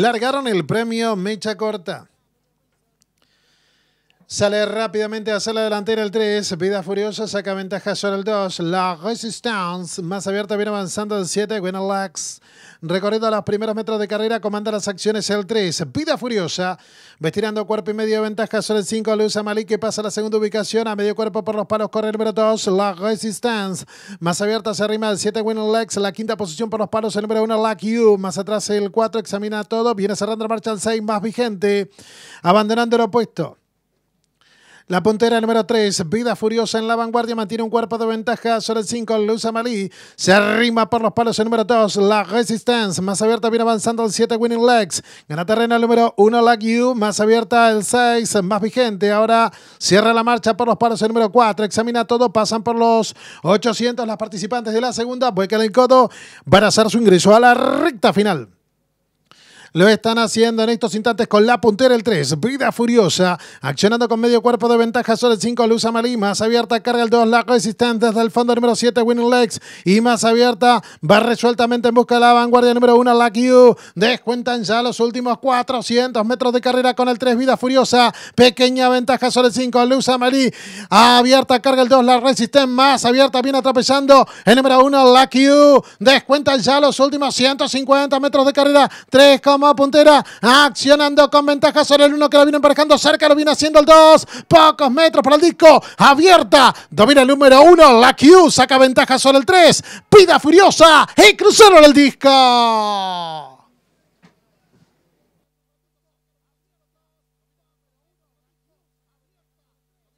Largaron el premio Mecha Corta. Sale rápidamente hacia la delantera el 3. Vida Furiosa saca ventaja sobre el 2. La Resistance más abierta viene avanzando el 7. Lax recorriendo los primeros metros de carrera. Comanda las acciones el 3. Vida Furiosa vestirando cuerpo y medio de ventaja sobre el 5. usa Malik que pasa a la segunda ubicación. A medio cuerpo por los palos corre el número 2. La Resistance más abierta se arrima el 7. Lax La quinta posición por los palos el número 1. Lack You, Más atrás el 4. Examina todo. Viene cerrando la marcha el 6 más vigente. Abandonando el opuesto. La puntera número 3, Vida Furiosa en la vanguardia, mantiene un cuerpo de ventaja sobre el 5, Luz Amalí. Se arrima por los palos el número 2, La Resistance. Más abierta viene avanzando el 7, Winning Legs. Gana terreno el número 1, Like You. Más abierta el 6, más vigente. Ahora cierra la marcha por los palos el número 4. Examina todo, pasan por los 800 las participantes de la segunda. Vuelca el codo para hacer su ingreso a la recta final. Lo están haciendo en estos instantes con la puntera el 3. Vida Furiosa. Accionando con medio cuerpo de ventaja sobre el 5. Luz Marí, Más abierta carga el 2. La resistente desde el fondo número 7. Winning Legs. Y más abierta. Va resueltamente en busca de la vanguardia número 1. La Q. Descuentan ya los últimos 400 metros de carrera con el 3. Vida Furiosa. Pequeña ventaja sobre el 5. Luz Amalí. Abierta carga el 2. La resistente más abierta. Viene atropellando el número 1. La Q. Descuentan ya los últimos 150 metros de carrera. 3, puntera. Accionando con ventaja sobre el 1 que lo viene emparejando cerca. Lo viene haciendo el 2. Pocos metros para el disco. Abierta. Domina el número 1. La Q saca ventaja sobre el 3. Pida furiosa. Y cruzaron el disco.